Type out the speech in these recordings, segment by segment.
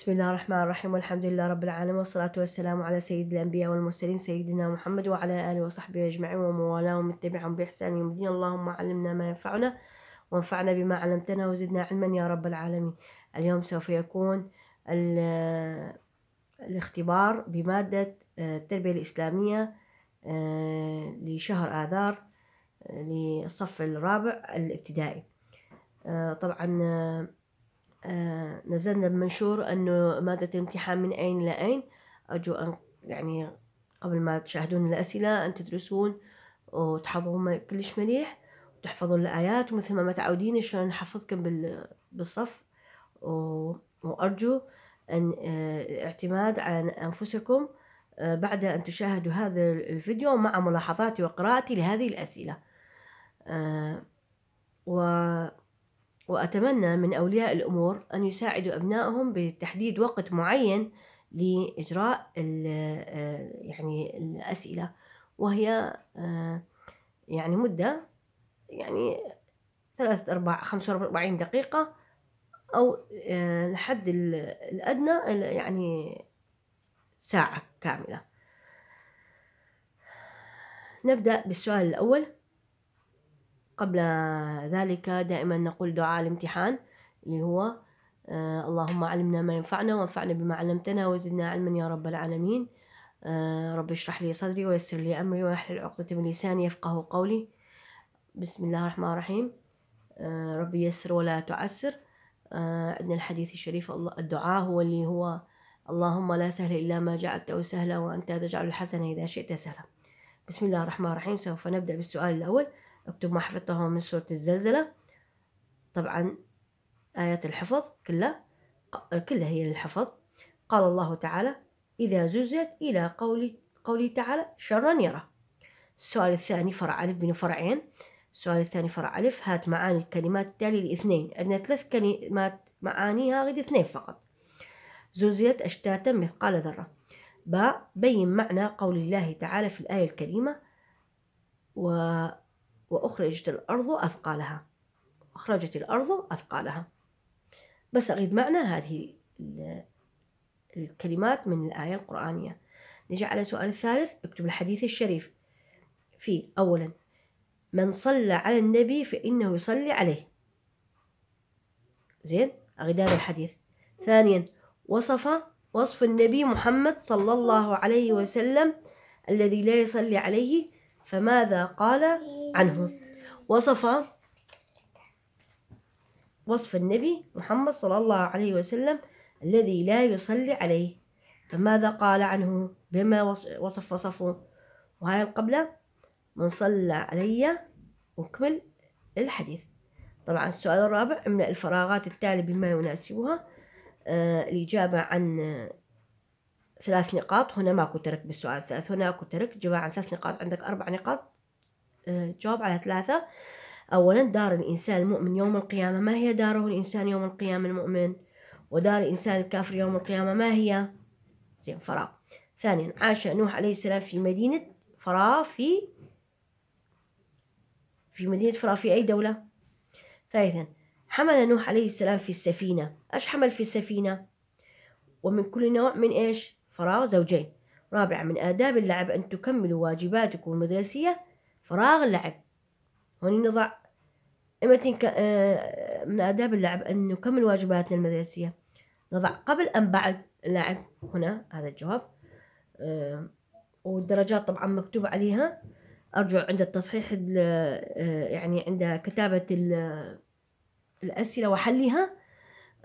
بسم الله الرحمن الرحيم والحمد لله رب العالمين والصلاة والسلام على سيد الأنبياء والمرسلين سيدنا محمد وعلى آله وصحبه أجمعين وموالاه ومتبعهم بإحسان يوم الدين اللهم علمنا ما ينفعنا وانفعنا بما علمتنا وزدنا علما يا رب العالمين اليوم سوف يكون الاختبار بمادة التربية الإسلامية لشهر آذار للصف الرابع الابتدائي طبعا نزلنا آه، بمنشور أنه مادة الامتحان من الى اين أرجو أن يعني قبل ما تشاهدون الأسئلة أن تدرسون وتحفظون كلش مليح وتحفظون الآيات ومثل ما متعودين شلون نحفظكم بالصف وأرجو أن الاعتماد آه، على أنفسكم آه، بعد أن تشاهدوا هذا الفيديو مع ملاحظاتي وقراءتي لهذه الأسئلة و وأتمنى من أولياء الأمور أن يساعدوا أبنائهم بتحديد وقت معين لإجراء آه، يعني الأسئلة وهي آه، يعني مدة يعني ثلاثة أربع خمسة وأربعين دقيقة أو الحد آه، الأدنى يعني ساعة كاملة نبدأ بالسؤال الأول قبل ذلك دائما نقول دعاء الامتحان اللي هو آه اللهم علمنا ما ينفعنا وانفعنا بما علمتنا وزدنا علما يا رب العالمين آه رب اشرح لي صدري ويسر لي أمري واحلل عقدة من لساني يفقه قولي بسم الله الرحمن الرحيم آه ربي يسر ولا تعسر آه، عندنا الحديث الشريف الدعاء هو اللي هو اللهم لا سهل إلا ما جعلته سهلا وأنت تجعل الحسن إذا شئت سهلا بسم الله الرحمن الرحيم سوف نبدأ بالسؤال الأول اكتب ما حفظته من سورة الزلزلة طبعا آيات الحفظ كلها كلها هي للحفظ قال الله تعالى إذا زلزلت إلى قول قوله تعالى شرا يرى السؤال الثاني فرع ألف بين فرعين السؤال الثاني فرع ألف هات معاني الكلمات التالية الاثنين عندنا ثلاث كلمات معانيها غير اثنين فقط زلزلت أشتاتا مثقال ذرة باء بين معنى قول الله تعالى في الآية الكريمة و وأخرجت الأرض أثقالها أخرجت الأرض أثقالها بس أغيد معنى هذه الكلمات من الآية القرآنية نجي على السؤال الثالث اكتب الحديث الشريف في أولا من صلى على النبي فإنه يصلي عليه زين أغيد هذا الحديث ثانيا وصف وصف النبي محمد صلى الله عليه وسلم الذي لا يصلي عليه فماذا قال عنه وصف وصف النبي محمد صلى الله عليه وسلم الذي لا يصلي عليه فماذا قال عنه بما وصف وصفه وهي القبلة من صلى علي أكمل الحديث طبعا السؤال الرابع املأ الفراغات التالية بما يناسبها آه الإجابة عن ثلاث نقاط هنا ما كنت ترك بالسؤال ثلاث هنا كنت ترك جماعة عن ثلاث نقاط عندك أربع نقاط آه، جواب على ثلاثة أولا دار الإنسان المؤمن يوم القيامة ما هي داره الإنسان يوم القيامة المؤمن ودار الإنسان الكافر يوم القيامة ما هي زين فراغ ثانيا عاش نوح عليه السلام في مدينة فراغ في في مدينة فراغ في أي دولة ثالثا حمل نوح عليه السلام في السفينة إيش حمل في السفينة ومن كل نوع من إيش فراغ زوجين رابعا من آداب اللعب أن تكملوا واجباتكم المدرسية فراغ اللعب هون نضع آه، من آداب اللعب أن نكمل واجباتنا المدرسية نضع قبل أم بعد اللعب هنا هذا الجواب آه، والدرجات طبعا مكتوب عليها أرجو عند التصحيح آه، يعني عند كتابة الأسئلة وحلها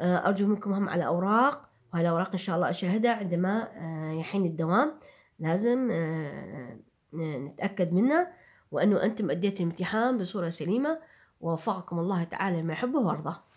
أرجو منكم هم على أوراق وهالأوراق إن شاء الله أشاهدها عندما آه، يحين الدوام لازم آه، نتأكد منها وأنه أنتم أديت الامتحان بصورة سليمة ووفقكم الله تعالى ما يحبه وارضاه